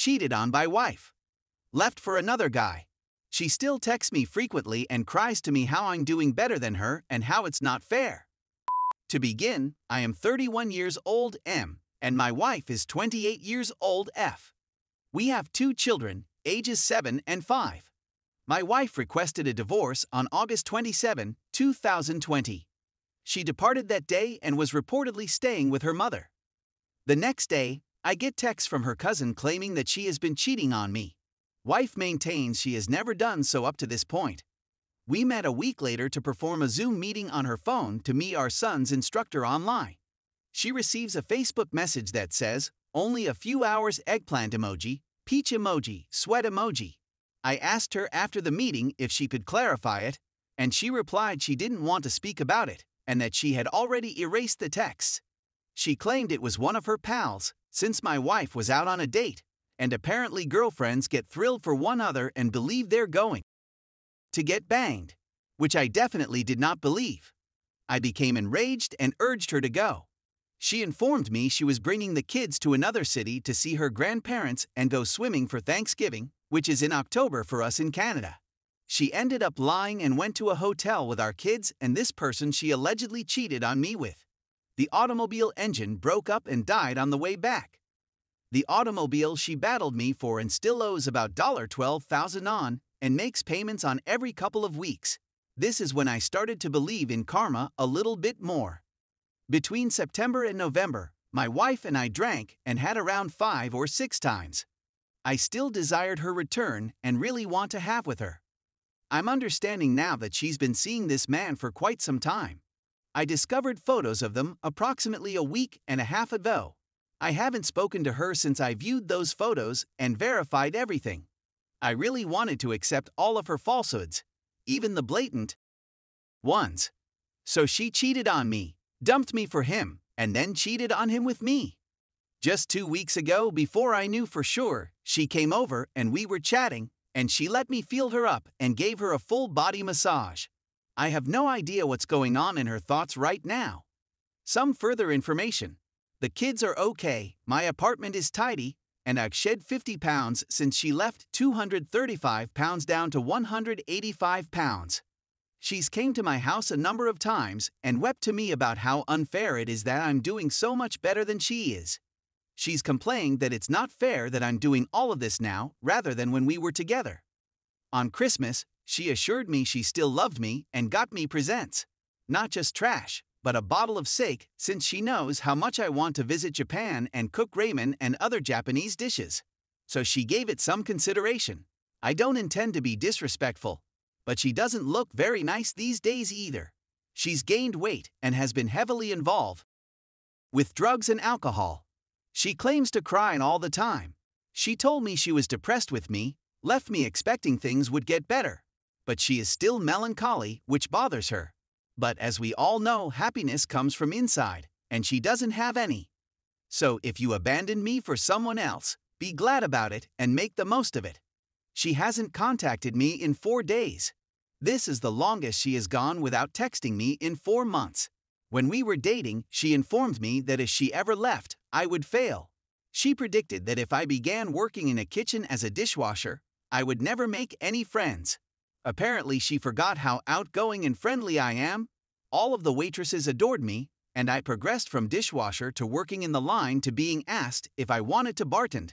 Cheated on by wife. Left for another guy. She still texts me frequently and cries to me how I'm doing better than her and how it's not fair. To begin, I am 31 years old M, and my wife is 28 years old F. We have two children, ages 7 and 5. My wife requested a divorce on August 27, 2020. She departed that day and was reportedly staying with her mother. The next day, I get texts from her cousin claiming that she has been cheating on me. Wife maintains she has never done so up to this point. We met a week later to perform a Zoom meeting on her phone to meet our son's instructor online. She receives a Facebook message that says, only a few hours eggplant emoji, peach emoji, sweat emoji. I asked her after the meeting if she could clarify it, and she replied she didn't want to speak about it and that she had already erased the texts. She claimed it was one of her pals, since my wife was out on a date, and apparently girlfriends get thrilled for one other and believe they're going to get banged, which I definitely did not believe. I became enraged and urged her to go. She informed me she was bringing the kids to another city to see her grandparents and go swimming for Thanksgiving, which is in October for us in Canada. She ended up lying and went to a hotel with our kids and this person she allegedly cheated on me with the automobile engine broke up and died on the way back. The automobile she battled me for and still owes about $12,000 on and makes payments on every couple of weeks. This is when I started to believe in karma a little bit more. Between September and November, my wife and I drank and had around five or six times. I still desired her return and really want to have with her. I'm understanding now that she's been seeing this man for quite some time. I discovered photos of them approximately a week and a half ago. I haven't spoken to her since I viewed those photos and verified everything. I really wanted to accept all of her falsehoods, even the blatant ones. So she cheated on me, dumped me for him, and then cheated on him with me. Just two weeks ago, before I knew for sure, she came over and we were chatting, and she let me feel her up and gave her a full body massage. I have no idea what's going on in her thoughts right now. Some further information. The kids are okay, my apartment is tidy, and I've shed 50 pounds since she left 235 pounds down to 185 pounds. She's came to my house a number of times and wept to me about how unfair it is that I'm doing so much better than she is. She's complaining that it's not fair that I'm doing all of this now rather than when we were together. On Christmas, she assured me she still loved me and got me presents. Not just trash, but a bottle of sake since she knows how much I want to visit Japan and cook ramen and other Japanese dishes. So she gave it some consideration. I don't intend to be disrespectful, but she doesn't look very nice these days either. She's gained weight and has been heavily involved with drugs and alcohol. She claims to cry all the time. She told me she was depressed with me, left me expecting things would get better but she is still melancholy, which bothers her. But as we all know, happiness comes from inside, and she doesn't have any. So if you abandon me for someone else, be glad about it and make the most of it. She hasn't contacted me in four days. This is the longest she has gone without texting me in four months. When we were dating, she informed me that if she ever left, I would fail. She predicted that if I began working in a kitchen as a dishwasher, I would never make any friends. Apparently, she forgot how outgoing and friendly I am. All of the waitresses adored me, and I progressed from dishwasher to working in the line to being asked if I wanted to bartend.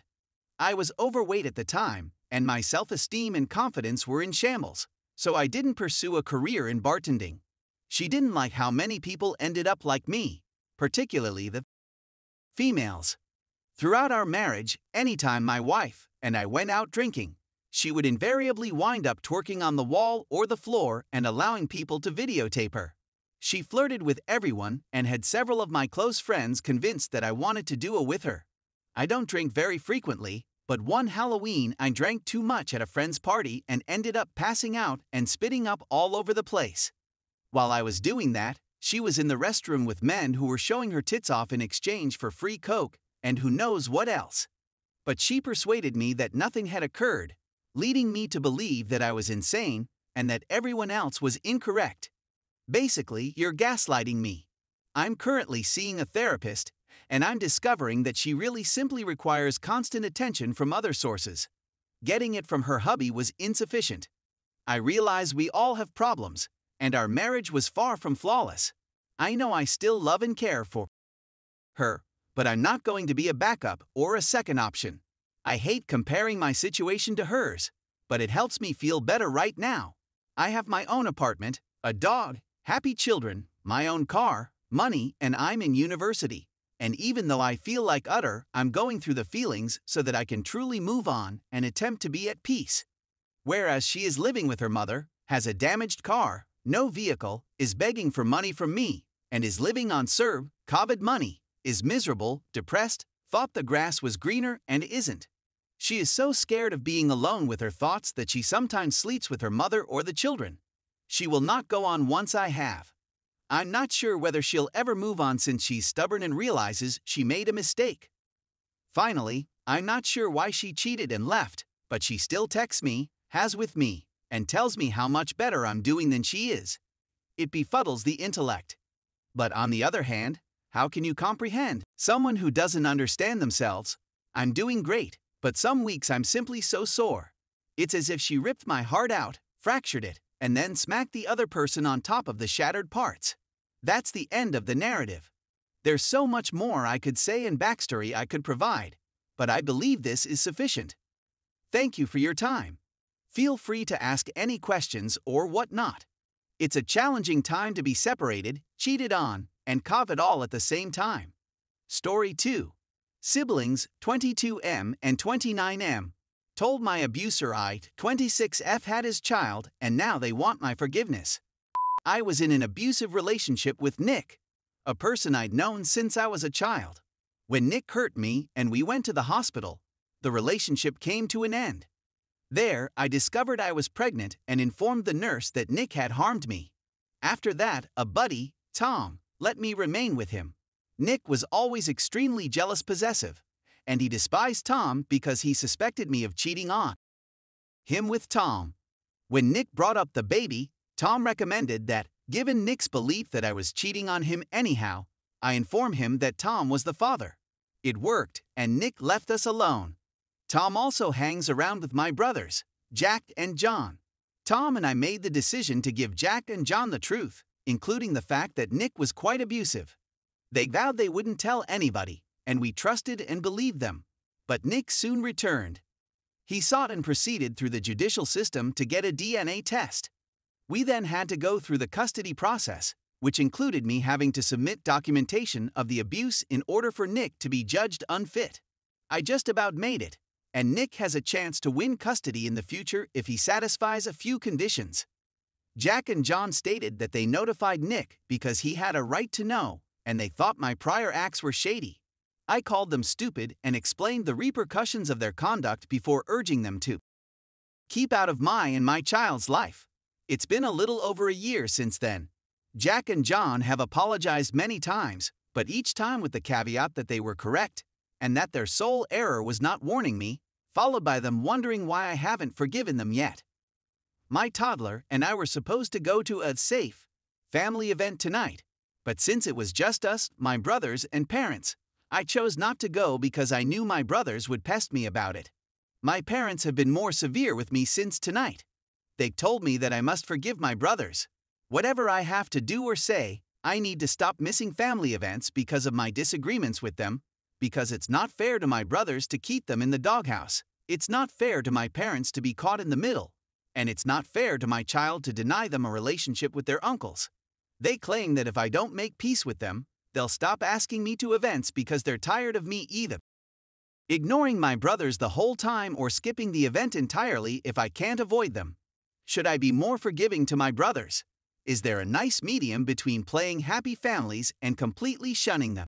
I was overweight at the time, and my self esteem and confidence were in shambles, so I didn't pursue a career in bartending. She didn't like how many people ended up like me, particularly the females. Throughout our marriage, anytime my wife and I went out drinking, she would invariably wind up twerking on the wall or the floor and allowing people to videotape her. She flirted with everyone and had several of my close friends convinced that I wanted to do a with her. I don't drink very frequently, but one Halloween I drank too much at a friend's party and ended up passing out and spitting up all over the place. While I was doing that, she was in the restroom with men who were showing her tits off in exchange for free coke and who knows what else. But she persuaded me that nothing had occurred leading me to believe that I was insane and that everyone else was incorrect. Basically, you're gaslighting me. I'm currently seeing a therapist, and I'm discovering that she really simply requires constant attention from other sources. Getting it from her hubby was insufficient. I realize we all have problems, and our marriage was far from flawless. I know I still love and care for her, but I'm not going to be a backup or a second option. I hate comparing my situation to hers, but it helps me feel better right now. I have my own apartment, a dog, happy children, my own car, money, and I'm in university. And even though I feel like utter, I'm going through the feelings so that I can truly move on and attempt to be at peace. Whereas she is living with her mother, has a damaged car, no vehicle, is begging for money from me, and is living on Serb, COVID money, is miserable, depressed, thought the grass was greener and isn't. She is so scared of being alone with her thoughts that she sometimes sleeps with her mother or the children. She will not go on once I have. I'm not sure whether she'll ever move on since she's stubborn and realizes she made a mistake. Finally, I'm not sure why she cheated and left, but she still texts me, has with me, and tells me how much better I'm doing than she is. It befuddles the intellect. But on the other hand, how can you comprehend someone who doesn't understand themselves? I'm doing great. But some weeks I'm simply so sore. It's as if she ripped my heart out, fractured it, and then smacked the other person on top of the shattered parts. That's the end of the narrative. There's so much more I could say and backstory I could provide, but I believe this is sufficient. Thank you for your time. Feel free to ask any questions or whatnot. It's a challenging time to be separated, cheated on, and covet all at the same time. Story 2 siblings 22M and 29M, told my abuser I 26F had his child and now they want my forgiveness. I was in an abusive relationship with Nick, a person I'd known since I was a child. When Nick hurt me and we went to the hospital, the relationship came to an end. There, I discovered I was pregnant and informed the nurse that Nick had harmed me. After that, a buddy, Tom, let me remain with him. Nick was always extremely jealous possessive, and he despised Tom because he suspected me of cheating on him with Tom. When Nick brought up the baby, Tom recommended that, given Nick's belief that I was cheating on him anyhow, I inform him that Tom was the father. It worked, and Nick left us alone. Tom also hangs around with my brothers, Jack and John. Tom and I made the decision to give Jack and John the truth, including the fact that Nick was quite abusive. They vowed they wouldn't tell anybody, and we trusted and believed them. But Nick soon returned. He sought and proceeded through the judicial system to get a DNA test. We then had to go through the custody process, which included me having to submit documentation of the abuse in order for Nick to be judged unfit. I just about made it, and Nick has a chance to win custody in the future if he satisfies a few conditions. Jack and John stated that they notified Nick because he had a right to know and they thought my prior acts were shady. I called them stupid and explained the repercussions of their conduct before urging them to keep out of my and my child's life. It's been a little over a year since then. Jack and John have apologized many times, but each time with the caveat that they were correct and that their sole error was not warning me, followed by them wondering why I haven't forgiven them yet. My toddler and I were supposed to go to a safe family event tonight, but since it was just us, my brothers, and parents, I chose not to go because I knew my brothers would pest me about it. My parents have been more severe with me since tonight. They told me that I must forgive my brothers. Whatever I have to do or say, I need to stop missing family events because of my disagreements with them, because it's not fair to my brothers to keep them in the doghouse. It's not fair to my parents to be caught in the middle, and it's not fair to my child to deny them a relationship with their uncles. They claim that if I don't make peace with them, they'll stop asking me to events because they're tired of me either. Ignoring my brothers the whole time or skipping the event entirely if I can't avoid them. Should I be more forgiving to my brothers? Is there a nice medium between playing happy families and completely shunning them?